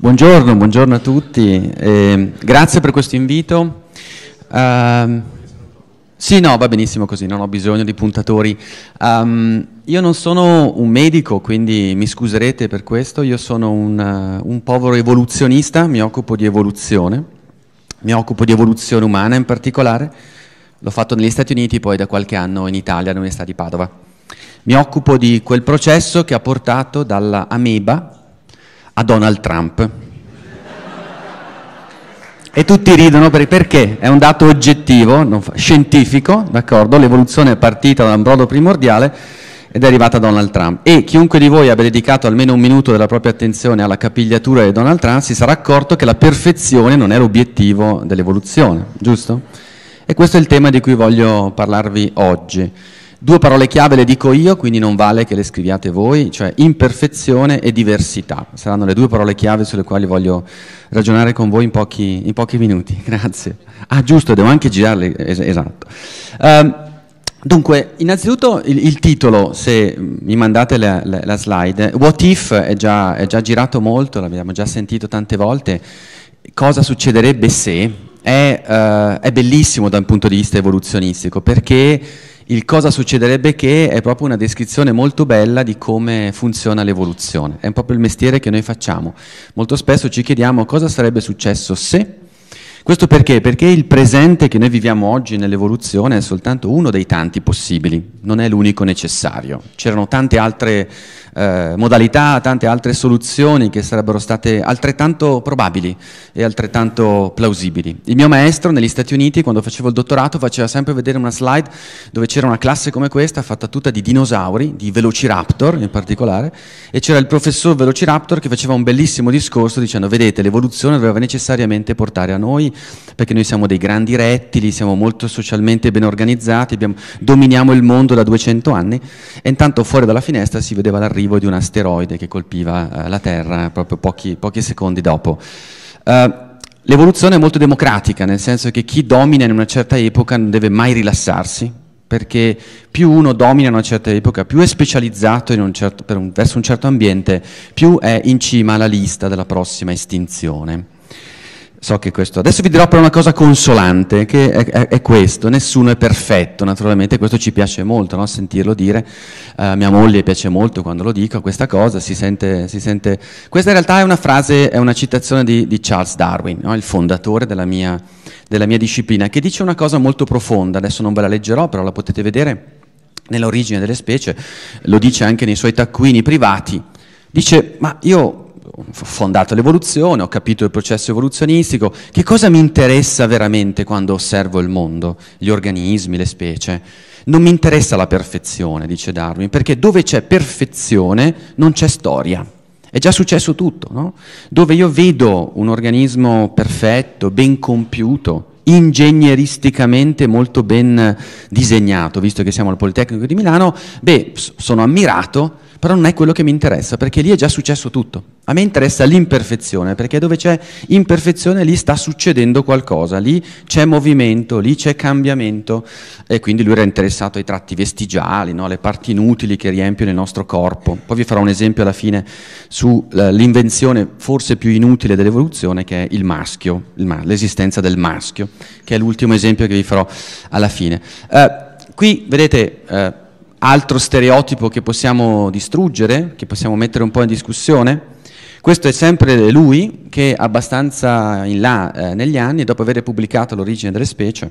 Buongiorno, buongiorno a tutti, eh, grazie per questo invito. Uh, sì, no, va benissimo così, non ho bisogno di puntatori. Um, io non sono un medico, quindi mi scuserete per questo, io sono un, uh, un povero evoluzionista, mi occupo di evoluzione, mi occupo di evoluzione umana in particolare, l'ho fatto negli Stati Uniti, poi da qualche anno in Italia all'Università di Padova. Mi occupo di quel processo che ha portato dalla ameba, a Donald Trump. E tutti ridono perché è un dato oggettivo, scientifico, d'accordo? L'evoluzione è partita da un brodo primordiale ed è arrivata a Donald Trump. E chiunque di voi abbia dedicato almeno un minuto della propria attenzione alla capigliatura di Donald Trump si sarà accorto che la perfezione non è l'obiettivo dell'evoluzione, giusto? E questo è il tema di cui voglio parlarvi oggi. Due parole chiave le dico io, quindi non vale che le scriviate voi, cioè imperfezione e diversità. Saranno le due parole chiave sulle quali voglio ragionare con voi in pochi, in pochi minuti. Grazie. Ah, giusto, devo anche girarle. Es- esatto. Um, dunque, innanzitutto il, il, titolo, se mi mandate la, la, la slide, What If è già, è già girato molto, l'abbiamo già sentito tante volte. Cosa succederebbe se? È, uh, è, bellissimo da un punto di vista evoluzionistico perché il cosa succederebbe che è proprio una descrizione molto bella di come funziona l'evoluzione, è proprio il mestiere che noi facciamo. Molto spesso ci chiediamo cosa sarebbe successo se... Questo perché? Perché il presente che noi viviamo oggi nell'evoluzione è soltanto uno dei tanti possibili, non è l'unico necessario. C'erano tante altre eh, modalità, tante altre soluzioni che sarebbero state altrettanto probabili e altrettanto plausibili. Il mio maestro negli Stati Uniti, quando facevo il dottorato, faceva sempre vedere una slide dove c'era una classe come questa, fatta tutta di dinosauri, di velociraptor in particolare, e c'era il professor velociraptor che faceva un bellissimo discorso dicendo, vedete, l'evoluzione doveva necessariamente portare a noi, perché noi siamo dei grandi rettili, siamo molto socialmente ben organizzati, abbiamo, dominiamo il mondo da 200 anni, e intanto fuori dalla finestra si vedeva l'arrivo arrivo di un asteroide che colpiva eh, la Terra proprio pochi, pochi secondi dopo. Eh, l'evoluzione è molto democratica, nel senso che chi domina in una certa epoca non deve mai rilassarsi, perché più uno domina in una certa epoca, più è specializzato un certo, un, verso un certo ambiente, più è in cima alla lista della prossima estinzione. So che questo... Adesso vi dirò però una cosa consolante, che è, è, è questo, nessuno è perfetto, naturalmente questo ci piace molto, no? sentirlo dire, uh, mia moglie piace molto quando lo dico, questa cosa si sente... Si sente... Questa in realtà è una frase, è una citazione di, di Charles Darwin, no? il fondatore della mia, della mia disciplina, che dice una cosa molto profonda, adesso non ve la leggerò, però la potete vedere nell'origine delle specie, lo dice anche nei suoi taccuini privati, dice ma io fondato l'evoluzione, ho capito il processo evoluzionistico, che cosa mi interessa veramente quando osservo il mondo, gli organismi, le specie? Non mi interessa la perfezione, dice Darwin, perché dove c'è perfezione non c'è storia. È già successo tutto, no? Dove io vedo un organismo perfetto, ben compiuto, ingegneristicamente molto ben disegnato, visto che siamo al Politecnico di Milano, beh, sono ammirato, però non è quello che mi interessa, perché lì è già successo tutto. A me interessa l'imperfezione, perché dove c'è imperfezione lì sta succedendo qualcosa, lì c'è movimento, lì c'è cambiamento e quindi lui era interessato ai tratti vestigiali, no? alle parti inutili che riempiono il nostro corpo. Poi vi farò un esempio alla fine sull'invenzione eh, forse più inutile dell'evoluzione che è il maschio, l'esistenza del maschio, che è l'ultimo esempio che vi farò alla fine. Eh, qui vedete... Eh, altro stereotipo che possiamo distruggere, che possiamo mettere un po' in discussione. Questo è sempre lui che abbastanza in là eh, negli anni, dopo aver pubblicato L'origine delle specie,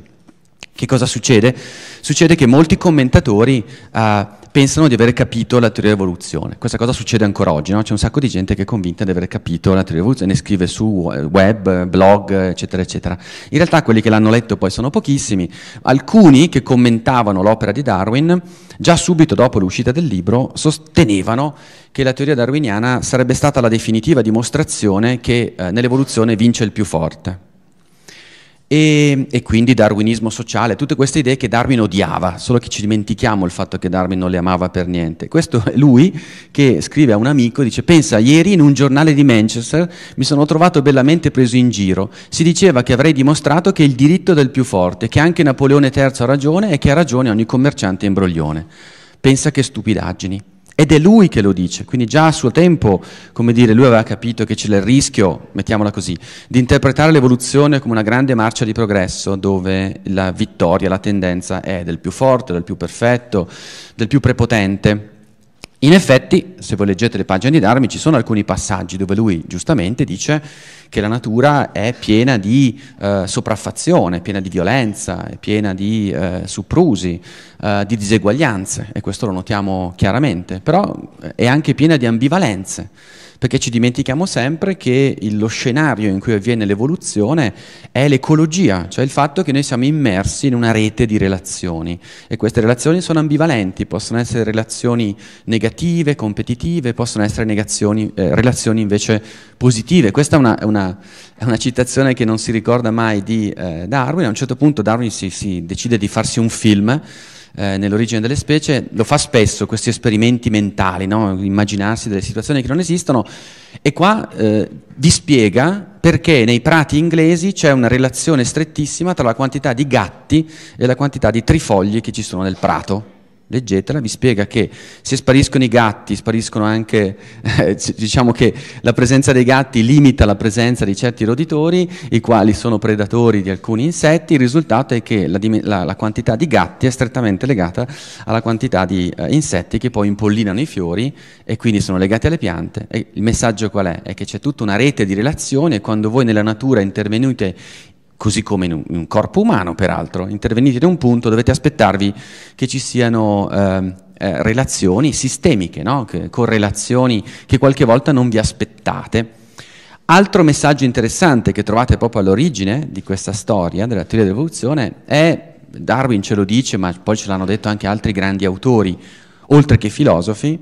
che cosa succede? Succede che molti commentatori eh, pensano di aver capito la teoria dell'evoluzione. Questa cosa succede ancora oggi, no? c'è un sacco di gente che è convinta di aver capito la teoria dell'evoluzione, ne scrive su web, blog, eccetera, eccetera. In realtà quelli che l'hanno letto poi sono pochissimi. Alcuni che commentavano l'opera di Darwin, già subito dopo l'uscita del libro, sostenevano che la teoria darwiniana sarebbe stata la definitiva dimostrazione che eh, nell'evoluzione vince il più forte. E, e, quindi darwinismo sociale, tutte queste idee che Darwin odiava, solo che ci dimentichiamo il fatto che Darwin non le amava per niente. Questo è lui che scrive a un amico, dice, pensa, ieri in un giornale di Manchester mi sono trovato bellamente preso in giro, si diceva che avrei dimostrato che il diritto del più forte, che anche Napoleone III ha ragione e che ha ragione ogni commerciante imbroglione. Pensa che stupidaggini. Ed è lui che lo dice, quindi già a suo tempo, come dire, lui aveva capito che c'era il rischio, mettiamola così, di interpretare l'evoluzione come una grande marcia di progresso dove la vittoria, la tendenza è del più forte, del più perfetto, del più prepotente. In effetti, se voi leggete le pagine di Darmi, ci sono alcuni passaggi dove lui giustamente dice che la natura è piena di eh, sopraffazione, piena di violenza, è piena di eh, suprusi, eh, di diseguaglianze, e questo lo notiamo chiaramente, però eh, è anche piena di ambivalenze perché ci dimentichiamo sempre che lo scenario in cui avviene l'evoluzione è l'ecologia, cioè il fatto che noi siamo immersi in una rete di relazioni e queste relazioni sono ambivalenti, possono essere relazioni negative, competitive, possono essere eh, relazioni invece positive. Questa è una, una, è una, citazione che non si ricorda mai di eh, Darwin, a un certo punto Darwin si, si decide di farsi un film eh, nell'origine delle specie, lo fa spesso questi esperimenti mentali, no? immaginarsi delle situazioni che non esistono, e qua eh, vi spiega perché nei prati inglesi c'è una relazione strettissima tra la quantità di gatti e la quantità di trifogli che ci sono nel prato leggetela, vi spiega che se spariscono i gatti, spariscono anche, eh, diciamo che la presenza dei gatti limita la presenza di certi roditori, i quali sono predatori di alcuni insetti, il risultato è che la, la, la quantità di gatti è strettamente legata alla quantità di eh, insetti che poi impollinano i fiori e quindi sono legati alle piante. E il messaggio qual è? È che c'è tutta una rete di relazioni e quando voi nella natura intervenite così come in un, corpo umano peraltro, intervenite in un punto dovete aspettarvi che ci siano ehm, eh, relazioni sistemiche, no? che, correlazioni che qualche volta non vi aspettate. Altro messaggio interessante che trovate proprio all'origine di questa storia della teoria dell'evoluzione è, Darwin ce lo dice, ma poi ce l'hanno detto anche altri grandi autori, oltre che filosofi,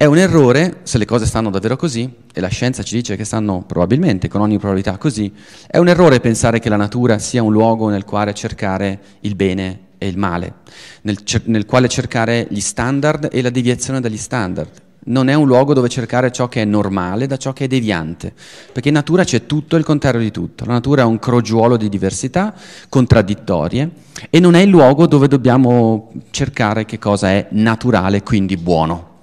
è un errore, se le cose stanno davvero così, e la scienza ci dice che stanno probabilmente, con ogni probabilità così, è un errore pensare che la natura sia un luogo nel quale cercare il bene e il male, nel, nel quale cercare gli standard e la deviazione dagli standard. Non è un luogo dove cercare ciò che è normale da ciò che è deviante, perché in natura c'è tutto il contrario di tutto. La natura è un crogiuolo di diversità contraddittorie e non è il luogo dove dobbiamo cercare che cosa è naturale, quindi buono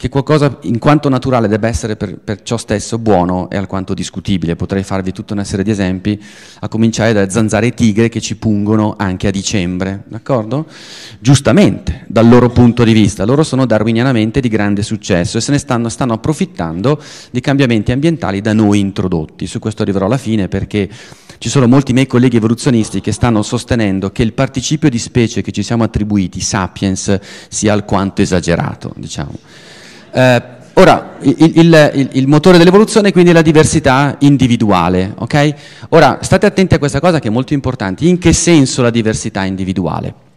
che qualcosa in quanto naturale debba essere per, per, ciò stesso buono è alquanto discutibile. Potrei farvi tutta una serie di esempi, a cominciare da zanzare e tigre che ci pungono anche a dicembre, d'accordo? Giustamente, dal loro punto di vista, loro sono darwinianamente di grande successo e se ne stanno, stanno approfittando di cambiamenti ambientali da noi introdotti. Su questo arriverò alla fine perché ci sono molti miei colleghi evoluzionisti che stanno sostenendo che il participio di specie che ci siamo attribuiti, sapiens, sia alquanto esagerato, diciamo. Eh, ora, il, il, il, motore dell'evoluzione quindi è la diversità individuale, ok? Ora, state attenti a questa cosa che è molto importante, in che senso la diversità individuale?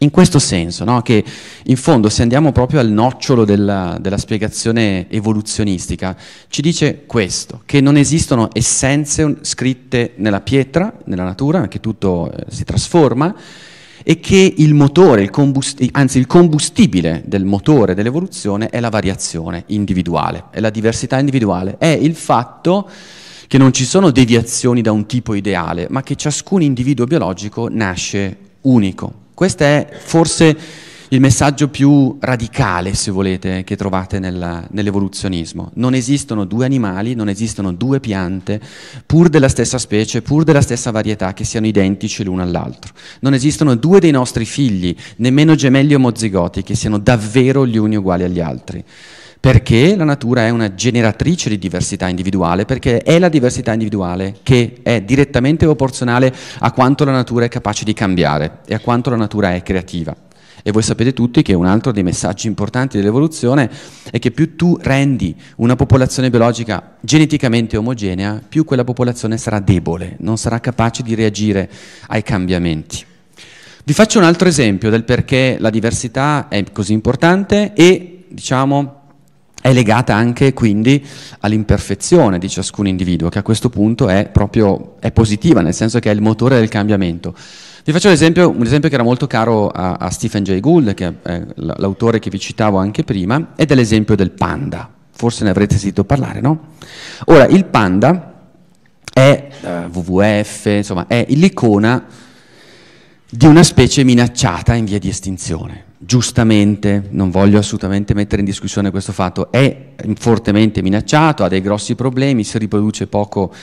In questo senso, no? che in fondo se andiamo proprio al nocciolo della, della spiegazione evoluzionistica, ci dice questo, che non esistono essenze scritte nella pietra, nella natura, che tutto eh, si trasforma, e che il motore, il anzi il combustibile del motore dell'evoluzione è la variazione individuale, è la diversità individuale, è il fatto che non ci sono deviazioni da un tipo ideale, ma che ciascun individuo biologico nasce unico. Questa è forse il messaggio più radicale, se volete, che trovate nella, nell'evoluzionismo. Non esistono due animali, non esistono due piante, pur della stessa specie, pur della stessa varietà, che siano identici l'uno all'altro. Non esistono due dei nostri figli, nemmeno gemelli o omozigoti, che siano davvero gli uni uguali agli altri perché la natura è una generatrice di diversità individuale, perché è la diversità individuale che è direttamente proporzionale a quanto la natura è capace di cambiare e a quanto la natura è creativa. E voi sapete tutti che un altro dei messaggi importanti dell'evoluzione è che più tu rendi una popolazione biologica geneticamente omogenea, più quella popolazione sarà debole, non sarà capace di reagire ai cambiamenti. Vi faccio un altro esempio del perché la diversità è così importante e, diciamo, è legata anche quindi all'imperfezione di ciascun individuo, che a questo punto è proprio è positiva, nel senso che è il motore del cambiamento. Vi faccio un esempio, un esempio che era molto caro a, a Stephen Jay Gould, che è l'autore che vi citavo anche prima, ed è l'esempio del panda. Forse ne avrete sentito parlare, no? Ora, il panda è eh, WWF, insomma, è l'icona di una specie minacciata in via di estinzione. Giustamente, non voglio assolutamente mettere in discussione questo fatto, è fortemente minacciato, ha dei grossi problemi, si riproduce poco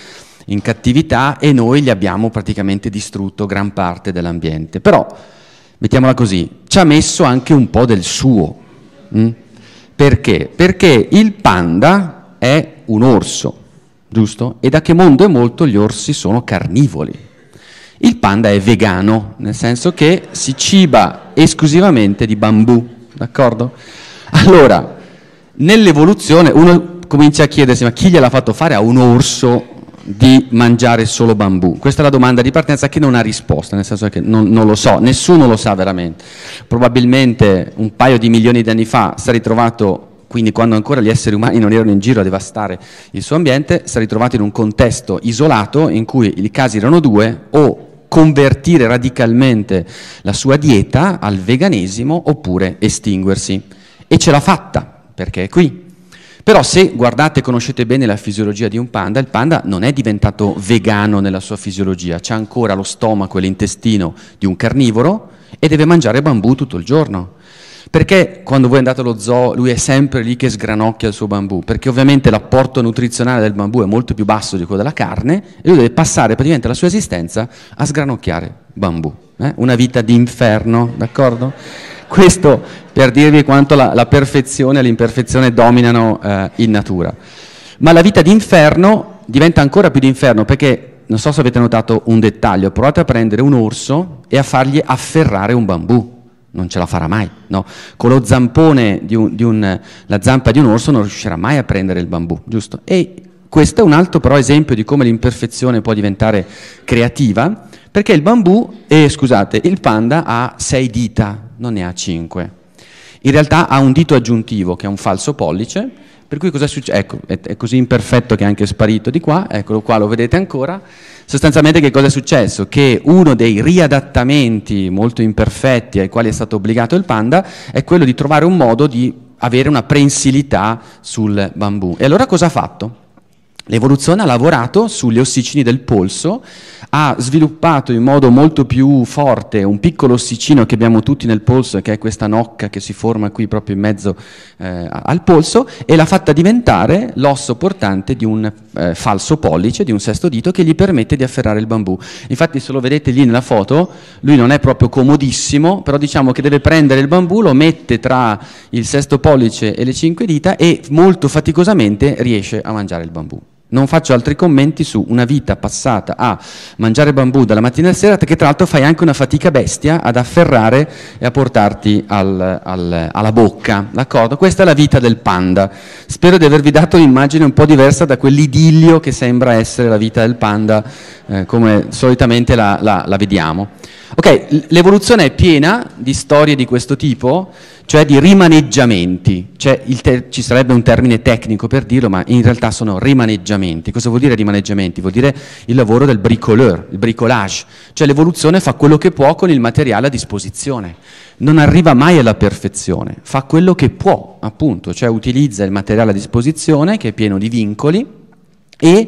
in cattività e noi gli abbiamo praticamente distrutto gran parte dell'ambiente. Però, mettiamola così, ci ha messo anche un po' del suo. Mm? Perché? Perché il panda è un orso, giusto? E da che mondo è molto gli orsi sono carnivori. Il panda è vegano, nel senso che si ciba esclusivamente di bambù, d'accordo? Allora, nell'evoluzione uno comincia a chiedersi ma chi gliel'ha fatto fare a un orso di mangiare solo bambù? Questa è la domanda di partenza che non ha risposta, nel senso che non, non, lo so, nessuno lo sa veramente. Probabilmente un paio di milioni di anni fa si è ritrovato, quindi quando ancora gli esseri umani non erano in giro a devastare il suo ambiente, si è ritrovato in un contesto isolato in cui i casi erano due o convertire radicalmente la sua dieta al veganesimo oppure estinguersi. E ce l'ha fatta, perché è qui, però se guardate e conoscete bene la fisiologia di un panda, il panda non è diventato vegano nella sua fisiologia, c'è ancora lo stomaco e l'intestino di un carnivoro e deve mangiare bambù tutto il giorno. Perché quando voi andate allo zoo lui è sempre lì che sgranocchia il suo bambù? Perché ovviamente l'apporto nutrizionale del bambù è molto più basso di quello della carne e lui deve passare praticamente la sua esistenza a sgranocchiare bambù. Eh? Una vita di inferno, d'accordo? Questo per dirvi quanto la, la perfezione e l'imperfezione dominano eh, in natura. Ma la vita d'inferno diventa ancora più d'inferno perché, non so se avete notato un dettaglio, provate a prendere un orso e a fargli afferrare un bambù non ce la farà mai. No? Con lo zampone di un, di un, la zampa di un orso non riuscirà mai a prendere il bambù, giusto? E questo è un altro però esempio di come l'imperfezione può diventare creativa, perché il bambù, eh, scusate, il panda ha sei dita, non ne ha 5. In realtà ha un dito aggiuntivo che è un falso pollice, per cui cosa succede? Ecco, è, è, così imperfetto che è anche sparito di qua, eccolo qua, lo vedete ancora. Sostanzialmente che cosa è successo? Che uno dei riadattamenti molto imperfetti ai quali è stato obbligato il panda è quello di trovare un modo di avere una prensilità sul bambù. E allora cosa ha fatto? L'evoluzione ha lavorato sugli ossicini del polso ha sviluppato in modo molto più forte un piccolo ossicino che abbiamo tutti nel polso, che è questa nocca che si forma qui proprio in mezzo eh, al polso, e l'ha fatta diventare l'osso portante di un eh, falso pollice, di un sesto dito, che gli permette di afferrare il bambù. Infatti se lo vedete lì nella foto, lui non è proprio comodissimo, però diciamo che deve prendere il bambù, lo mette tra il sesto pollice e le cinque dita e molto faticosamente riesce a mangiare il bambù. Non faccio altri commenti su una vita passata a mangiare bambù dalla mattina alla sera, che tra l'altro fai anche una fatica bestia ad afferrare e a portarti al, al, alla bocca. D'accordo? Questa è la vita del panda. Spero di avervi dato un'immagine un po' diversa da quell'idillio che sembra essere la vita del panda, eh, come solitamente la, la, la vediamo. Ok, l'evoluzione è piena di storie di questo tipo cioè di rimaneggiamenti. Cioè ci sarebbe un termine tecnico per dirlo, ma in realtà sono rimaneggiamenti. Cosa vuol dire rimaneggiamenti? Vuol dire il lavoro del bricoleur, il bricolage, cioè l'evoluzione fa quello che può con il materiale a disposizione. Non arriva mai alla perfezione, fa quello che può, appunto, cioè utilizza il materiale a disposizione che è pieno di vincoli e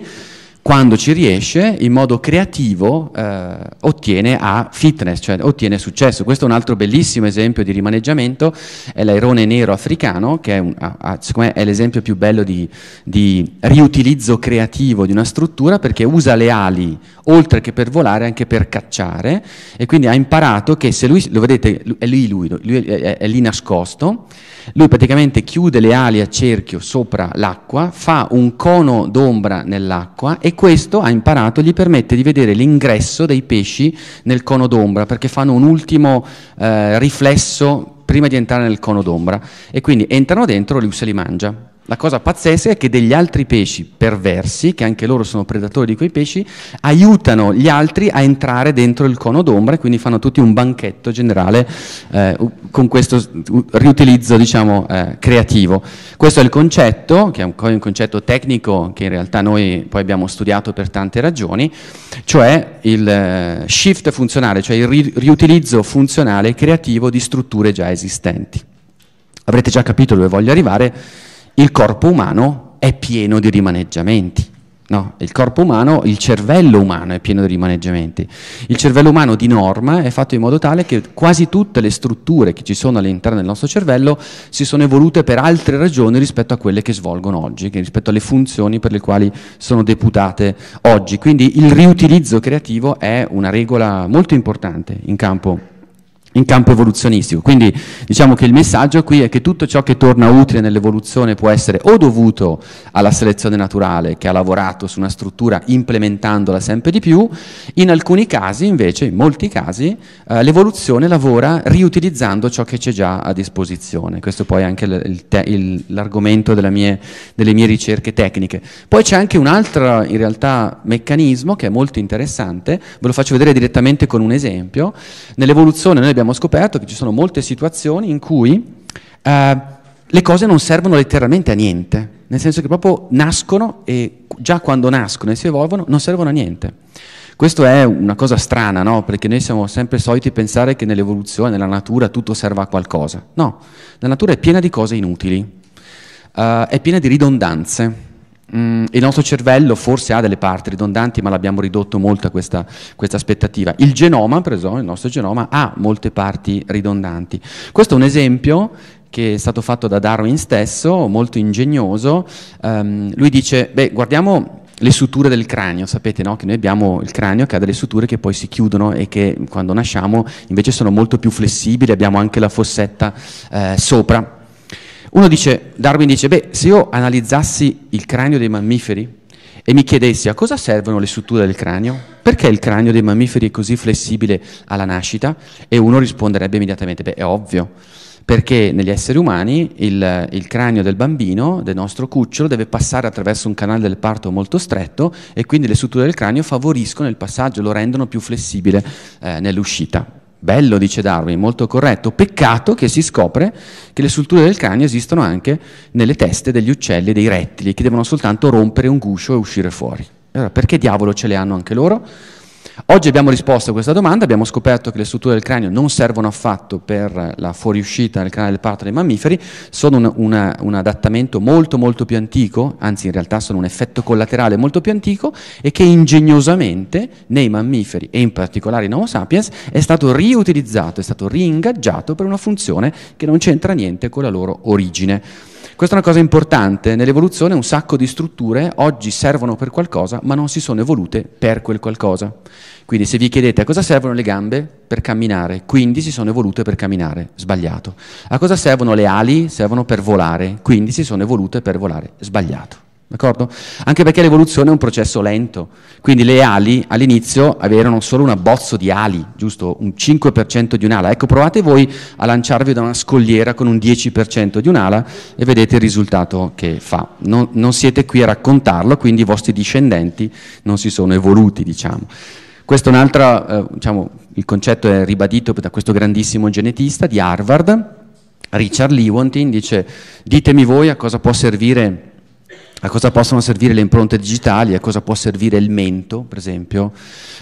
quando ci riesce, in modo creativo, eh, ottiene a fitness, cioè ottiene successo. Questo è un altro bellissimo esempio di rimaneggiamento, è l'airone nero africano, che è, è l'esempio più bello di, di, riutilizzo creativo di una struttura, perché usa le ali, oltre che per volare, anche per cacciare, e quindi ha imparato che se lui, lo vedete, è lì, lui, lui è, è lì nascosto, lui praticamente chiude le ali a cerchio sopra l'acqua, fa un cono d'ombra nell'acqua e questo ha imparato gli permette di vedere l'ingresso dei pesci nel cono d'ombra perché fanno un ultimo eh, riflesso prima di entrare nel cono d'ombra e quindi entrano dentro e lui se li mangia. La cosa pazzesca è che degli altri pesci perversi, che anche loro sono predatori di quei pesci, aiutano gli altri a entrare dentro il cono d'ombra e quindi fanno tutti un banchetto generale eh, con questo riutilizzo diciamo, eh, creativo. Questo è il concetto, che è un concetto tecnico che in realtà noi poi abbiamo studiato per tante ragioni, cioè il eh, shift funzionale, cioè il ri- riutilizzo funzionale e creativo di strutture già esistenti. Avrete già capito dove voglio arrivare il corpo umano è pieno di rimaneggiamenti. No, il corpo umano, il cervello umano è pieno di rimaneggiamenti. Il cervello umano di norma è fatto in modo tale che quasi tutte le strutture che ci sono all'interno del nostro cervello si sono evolute per altre ragioni rispetto a quelle che svolgono oggi, rispetto alle funzioni per le quali sono deputate oggi. Quindi il riutilizzo creativo è una regola molto importante in campo in campo evoluzionistico. Quindi diciamo che il messaggio qui è che tutto ciò che torna utile nell'evoluzione può essere o dovuto alla selezione naturale che ha lavorato su una struttura implementandola sempre di più, in alcuni casi invece, in molti casi, eh, l'evoluzione lavora riutilizzando ciò che c'è già a disposizione. Questo poi è anche l'argomento delle, delle mie ricerche tecniche. Poi c'è anche un altro, in realtà, meccanismo che è molto interessante, ve lo faccio vedere direttamente con un esempio. Nell'evoluzione noi abbiamo abbiamo scoperto che ci sono molte situazioni in cui eh, le cose non servono letteralmente a niente, nel senso che proprio nascono e già quando nascono e si evolvono non servono a niente. Questo è una cosa strana, no? Perché noi siamo sempre soliti pensare che nell'evoluzione, nella natura, tutto serva a qualcosa. No, la natura è piena di cose inutili, uh, è piena di ridondanze. Mm, il nostro cervello forse ha delle parti ridondanti, ma l'abbiamo ridotto molto a questa, questa aspettativa. Il genoma, per esempio, il nostro genoma ha molte parti ridondanti. Questo è un esempio che è stato fatto da Darwin stesso, molto ingegnoso. Um, lui dice, beh, guardiamo le suture del cranio, sapete no? che noi abbiamo il cranio che ha delle suture che poi si chiudono e che quando nasciamo invece sono molto più flessibili, abbiamo anche la fossetta eh, sopra uno dice, Darwin dice, beh, se io analizzassi il cranio dei mammiferi e mi chiedessi a cosa servono le strutture del cranio, perché il cranio dei mammiferi è così flessibile alla nascita, e uno risponderebbe immediatamente, beh, è ovvio, perché negli esseri umani il, il, cranio del bambino, del nostro cucciolo, deve passare attraverso un canale del parto molto stretto e quindi le strutture del cranio favoriscono il passaggio, lo rendono più flessibile eh, nell'uscita. Bello, dice Darwin, molto corretto. Peccato che si scopre che le strutture del cranio esistono anche nelle teste degli uccelli e dei rettili, che devono soltanto rompere un guscio e uscire fuori. Allora, perché diavolo ce le hanno anche loro? Oggi abbiamo risposto a questa domanda, abbiamo scoperto che le strutture del cranio non servono affatto per la fuoriuscita del canale del parto dei mammiferi, sono un, una, un adattamento molto molto più antico, anzi in realtà sono un effetto collaterale molto più antico e che ingegnosamente nei mammiferi e in particolare in Homo sapiens è stato riutilizzato, è stato ringaggiato per una funzione che non c'entra niente con la loro origine. Questa è una cosa importante, nell'evoluzione un sacco di strutture oggi servono per qualcosa ma non si sono evolute per quel qualcosa. Quindi se vi chiedete a cosa servono le gambe per camminare, quindi si sono evolute per camminare, sbagliato. A cosa servono le ali? Servono per volare, quindi si sono evolute per volare, sbagliato. D'accordo? Anche perché l'evoluzione è un processo lento, quindi le ali all'inizio avevano solo un abbozzo di ali, giusto? Un 5% di un'ala. Ecco, provate voi a lanciarvi da una scogliera con un 10% di un'ala e vedete il risultato che fa. Non, non siete qui a raccontarlo, quindi i vostri discendenti non si sono evoluti, diciamo. Questo è un altro, eh, diciamo, il concetto è ribadito da questo grandissimo genetista di Harvard, Richard Lewontin, dice ditemi voi a cosa può servire a cosa possono servire le impronte digitali, a cosa può servire il mento, per esempio,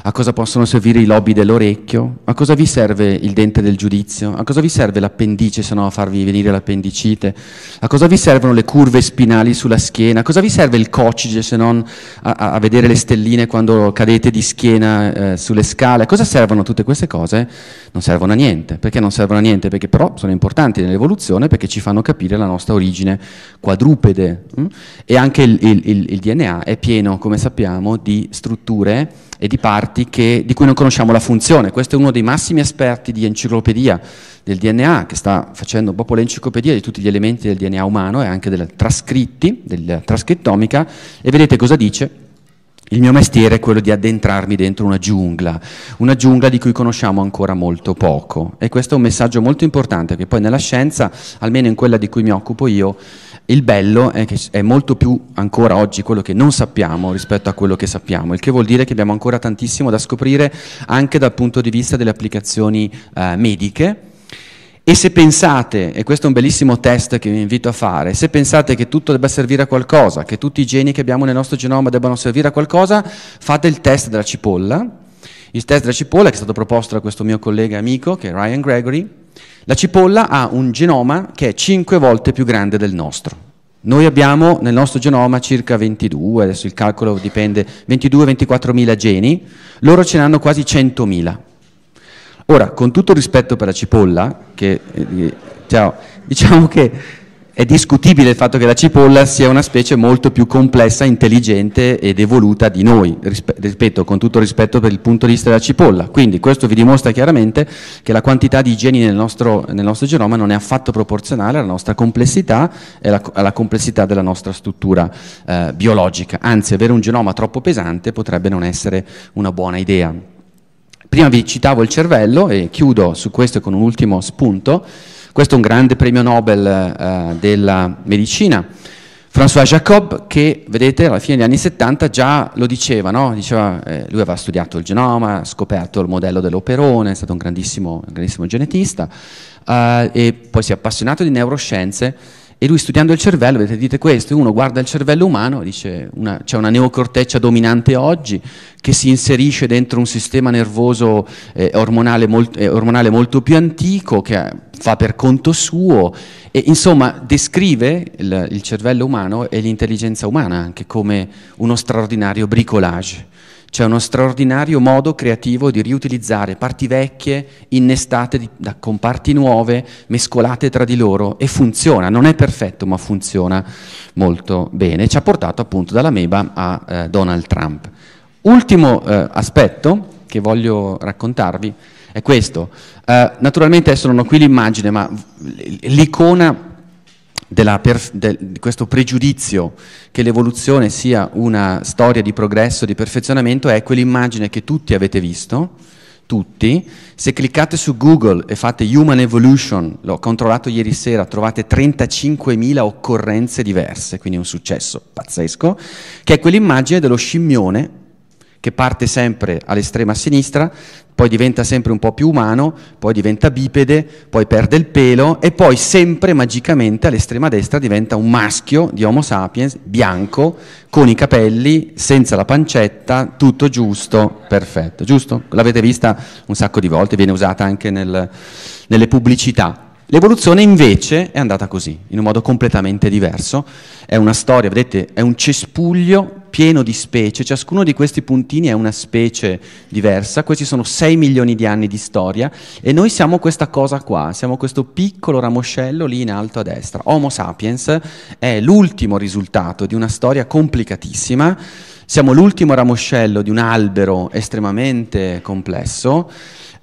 a cosa possono servire i lobi dell'orecchio, a cosa vi serve il dente del giudizio, a cosa vi serve l'appendice se no a farvi venire l'appendicite, a cosa vi servono le curve spinali sulla schiena, a cosa vi serve il coccige se non a, a vedere le stelline quando cadete di schiena eh, sulle scale, a cosa servono tutte queste cose? Non servono a niente, perché non servono a niente? Perché però sono importanti nell'evoluzione perché ci fanno capire la nostra origine quadrupede hm? e anche anche il, il, il, DNA è pieno, come sappiamo, di strutture e di parti che, di cui non conosciamo la funzione. Questo è uno dei massimi esperti di enciclopedia del DNA, che sta facendo proprio l'enciclopedia di tutti gli elementi del DNA umano e anche della trascritti, della trascrittomica, e vedete cosa dice? Il mio mestiere è quello di addentrarmi dentro una giungla, una giungla di cui conosciamo ancora molto poco. E questo è un messaggio molto importante che poi nella scienza, almeno in quella di cui mi occupo io, il bello è che è molto più ancora oggi quello che non sappiamo rispetto a quello che sappiamo, il che vuol dire che abbiamo ancora tantissimo da scoprire anche dal punto di vista delle applicazioni eh, mediche. E se pensate, e questo è un bellissimo test che vi invito a fare, se pensate che tutto debba servire a qualcosa, che tutti i geni che abbiamo nel nostro genoma debbano servire a qualcosa, fate il test della cipolla. Il test della cipolla che è stato proposto da questo mio collega e amico, che è Ryan Gregory, la cipolla ha un genoma che è 5 volte più grande del nostro. Noi abbiamo nel nostro genoma circa 22, adesso il calcolo dipende, 22-24 mila geni, loro ce ne hanno quasi 100 mila. Ora, con tutto il rispetto per la cipolla, che, eh, eh ciao, diciamo che è discutibile il fatto che la cipolla sia una specie molto più complessa, intelligente ed evoluta di noi, ripeto, con tutto rispetto per il punto di vista della cipolla. Quindi questo vi dimostra chiaramente che la quantità di geni nel nostro, nel nostro genoma non è affatto proporzionale alla nostra complessità e alla, alla complessità della nostra struttura eh, biologica. Anzi, avere un genoma troppo pesante potrebbe non essere una buona idea. Prima vi citavo il cervello e chiudo su questo con un ultimo spunto. Questo è un grande premio Nobel eh, della medicina, François Jacob, che vedete alla fine degli anni 70 già lo diceva, no? diceva eh, lui aveva studiato il genoma, ha scoperto il modello dell'operone, è stato un grandissimo, un grandissimo genetista eh, e poi si è appassionato di neuroscienze e lui studiando il cervello, vedete, dite questo, uno guarda il cervello umano, dice una, c'è una neocorteccia dominante oggi che si inserisce dentro un sistema nervoso eh, ormonale, molt, eh, ormonale, molto più antico che fa per conto suo e insomma descrive il, il cervello umano e l'intelligenza umana anche come uno straordinario bricolage. C'è uno straordinario modo creativo di riutilizzare parti vecchie innestate di, da, con parti nuove, mescolate tra di loro e funziona, non è perfetto ma funziona molto bene. Ci ha portato appunto dalla Meba a eh, Donald Trump. Ultimo eh, aspetto che voglio raccontarvi è questo. Eh, naturalmente adesso non ho qui l'immagine ma l'icona per, de, questo pregiudizio che l'evoluzione sia una storia di progresso, di perfezionamento, è quell'immagine che tutti avete visto, tutti. Se cliccate su Google e fate Human Evolution, l'ho controllato ieri sera, trovate 35.000 occorrenze diverse, quindi un successo pazzesco, che è quell'immagine dello scimmione che parte sempre all'estrema sinistra, poi diventa sempre un po' più umano, poi diventa bipede, poi perde il pelo e poi sempre magicamente all'estrema destra diventa un maschio di Homo sapiens, bianco, con i capelli, senza la pancetta, tutto giusto, perfetto, giusto? L'avete vista un sacco di volte, viene usata anche nel, nelle pubblicità. L'evoluzione invece è andata così, in un modo completamente diverso. È una storia, vedete, è un cespuglio pieno di specie, ciascuno di questi puntini è una specie diversa, questi sono 6 milioni di anni di storia e noi siamo questa cosa qua, siamo questo piccolo ramoscello lì in alto a destra. Homo sapiens è l'ultimo risultato di una storia complicatissima, siamo l'ultimo ramoscello di un albero estremamente complesso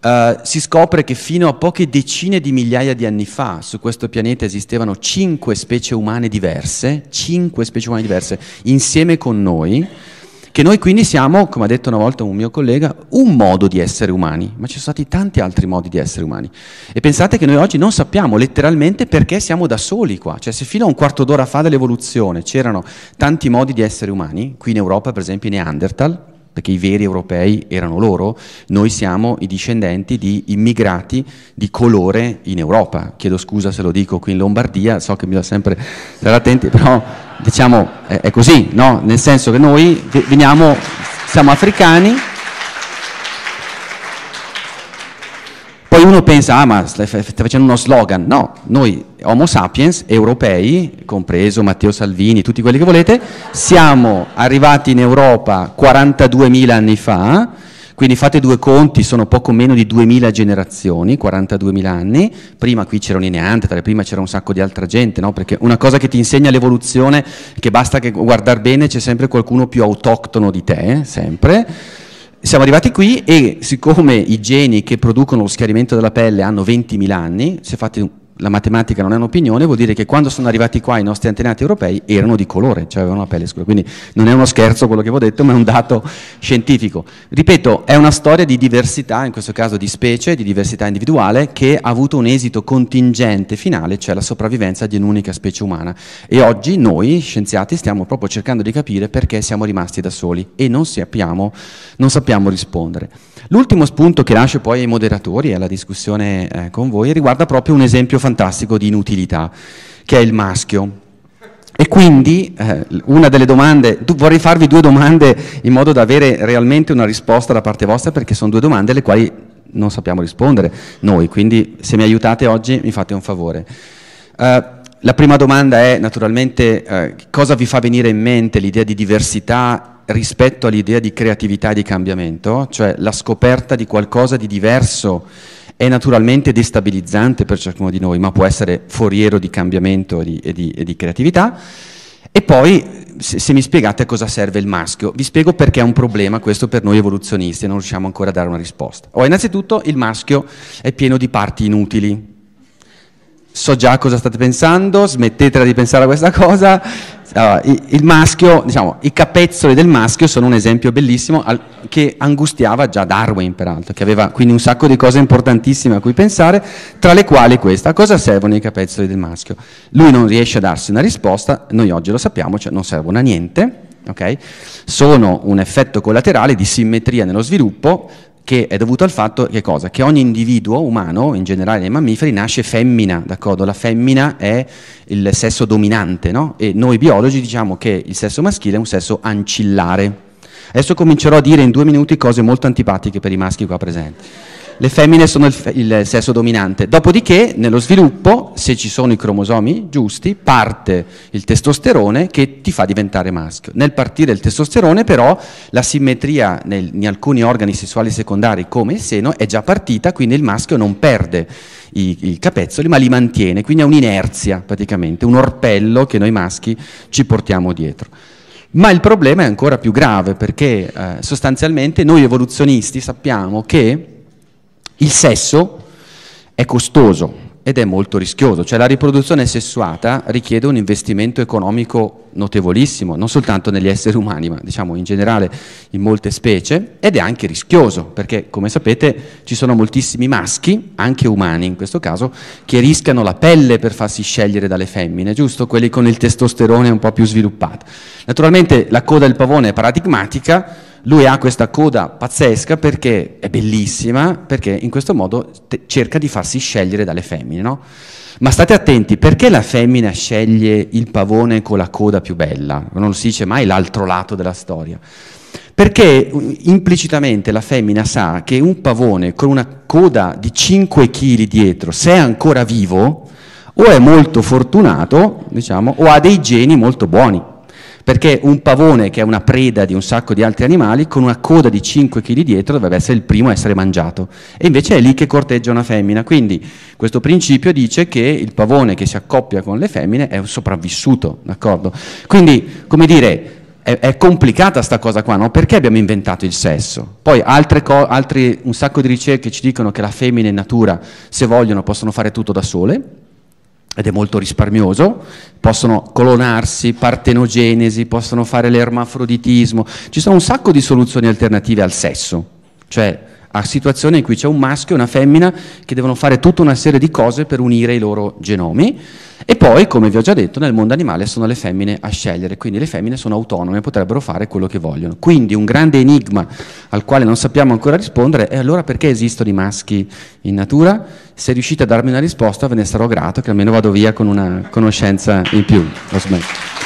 eh, si scopre che fino a poche decine di migliaia di anni fa su questo pianeta esistevano cinque specie umane diverse, cinque specie umane diverse insieme con noi, che noi quindi siamo, come ha detto una volta un mio collega, un modo di essere umani, ma ci sono stati tanti altri modi di essere umani. E pensate che noi oggi non sappiamo letteralmente perché siamo da soli qua, cioè se fino a un quarto d'ora fa dell'evoluzione c'erano tanti modi di essere umani, qui in Europa per esempio i Neanderthal, perché i veri europei erano loro, noi siamo i discendenti di immigrati di colore in Europa. Chiedo scusa se lo dico qui in Lombardia, so che bisogna sempre stare attenti, però diciamo è, è così, no? nel senso che noi veniamo, siamo africani uno pensa, ah ma stai facendo uno slogan, no, noi Homo sapiens, europei, compreso Matteo Salvini, tutti quelli che volete, siamo arrivati in Europa 42.000 anni fa, quindi fate due conti, sono poco meno di 2000 generazioni, 42.000 anni, prima qui c'erano i Neanderthal, prima c'era un sacco di altra gente, no? perché una cosa che ti insegna l'evoluzione è che basta che guardare bene c'è sempre qualcuno più autoctono di te, sempre, siamo arrivati qui e siccome i geni che producono lo schiarimento della pelle hanno 20.000 anni, si è fatti la matematica non è un'opinione, vuol dire che quando sono arrivati qua i nostri antenati europei erano di colore, cioè avevano la pelle scura. Quindi non è uno scherzo quello che vi ho detto, ma è un dato scientifico. Ripeto, è una storia di diversità, in questo caso di specie, di diversità individuale, che ha avuto un esito contingente finale, cioè la sopravvivenza di un'unica specie umana. E oggi noi, scienziati, stiamo proprio cercando di capire perché siamo rimasti da soli e non sappiamo, non sappiamo rispondere. L'ultimo spunto che lascio poi ai moderatori e alla discussione eh, con voi riguarda proprio un esempio fantastico fantastico di inutilità, che è il maschio. E quindi eh, una delle domande, vorrei farvi due domande in modo da avere realmente una risposta da parte vostra perché sono due domande alle quali non sappiamo rispondere noi, quindi se mi aiutate oggi mi fate un favore. Uh, la prima domanda è naturalmente uh, cosa vi fa venire in mente l'idea di diversità rispetto all'idea di creatività e di cambiamento, cioè la scoperta di qualcosa di diverso è naturalmente destabilizzante per ciascuno di noi, ma può essere foriero di cambiamento e di, e di, e di creatività. E poi, se, se, mi spiegate a cosa serve il maschio, vi spiego perché è un problema questo per noi evoluzionisti e non riusciamo ancora a dare una risposta. Oh, innanzitutto, il maschio è pieno di parti inutili, so già cosa state pensando, smettetela di pensare a questa cosa. Allora, il maschio, diciamo, i capezzoli del maschio sono un esempio bellissimo al, che angustiava già Darwin, peraltro, che aveva quindi un sacco di cose importantissime a cui pensare, tra le quali questa, a cosa servono i capezzoli del maschio? Lui non riesce a darsi una risposta, noi oggi lo sappiamo, cioè non servono a niente, okay? sono un effetto collaterale di simmetria nello sviluppo, che è dovuto al fatto che, che ogni individuo umano, in generale nei mammiferi, nasce femmina, d'accordo? La femmina è il sesso dominante, no? E noi biologi diciamo che il sesso maschile è un sesso ancillare. Adesso comincerò a dire in due minuti cose molto antipatiche per i maschi qua presenti le femmine sono il, il sesso dominante. Dopodiché, nello sviluppo, se ci sono i cromosomi giusti, parte il testosterone che ti fa diventare maschio. Nel partire il testosterone, però, la simmetria nel, in alcuni organi sessuali secondari, come il seno, è già partita, quindi il maschio non perde i, i capezzoli, ma li mantiene, quindi è un'inerzia praticamente, un orpello che noi maschi ci portiamo dietro. Ma il problema è ancora più grave perché eh, sostanzialmente noi evoluzionisti sappiamo che il sesso è costoso ed è molto rischioso, cioè la riproduzione sessuata richiede un investimento economico notevolissimo, non soltanto negli esseri umani, ma diciamo in generale in molte specie, ed è anche rischioso, perché come sapete ci sono moltissimi maschi, anche umani in questo caso, che rischiano la pelle per farsi scegliere dalle femmine, giusto? Quelli con il testosterone un po' più sviluppato. Naturalmente la coda del pavone è paradigmatica, lui ha questa coda pazzesca perché è bellissima, perché in questo modo te- cerca di farsi scegliere dalle femmine, no? Ma state attenti, perché la femmina sceglie il pavone con la coda più bella? Non si dice mai l'altro lato della storia. Perché mm, implicitamente la femmina sa che un pavone con una coda di 5 kg dietro, se è ancora vivo, o è molto fortunato, diciamo, o ha dei geni molto buoni perché un pavone che è una preda di un sacco di altri animali con una coda di 5 kg dietro dovrebbe essere il primo a essere mangiato e invece è lì che corteggia una femmina quindi questo principio dice che il pavone che si accoppia con le femmine è un sopravvissuto d'accordo? quindi come dire è, è complicata sta cosa qua, no? Perché abbiamo inventato il sesso? Poi co- altri, un sacco di ricerche ci dicono che la femmina in natura, se vogliono, possono fare tutto da sole, ed è molto risparmioso, possono colonarsi, partenogenesi, possono fare l'ermafroditismo, ci sono un sacco di soluzioni alternative al sesso, cioè a situazioni in cui c'è un maschio e una femmina che devono fare tutta una serie di cose per unire i loro genomi. E poi, come vi ho già detto, nel mondo animale sono le femmine a scegliere, quindi le femmine sono autonome, potrebbero fare quello che vogliono. Quindi un grande enigma al quale non sappiamo ancora rispondere è allora perché esistono i maschi in natura? Se riuscite a darmi una risposta ve ne sarò grato, che almeno vado via con una conoscenza in più. Lo smetto.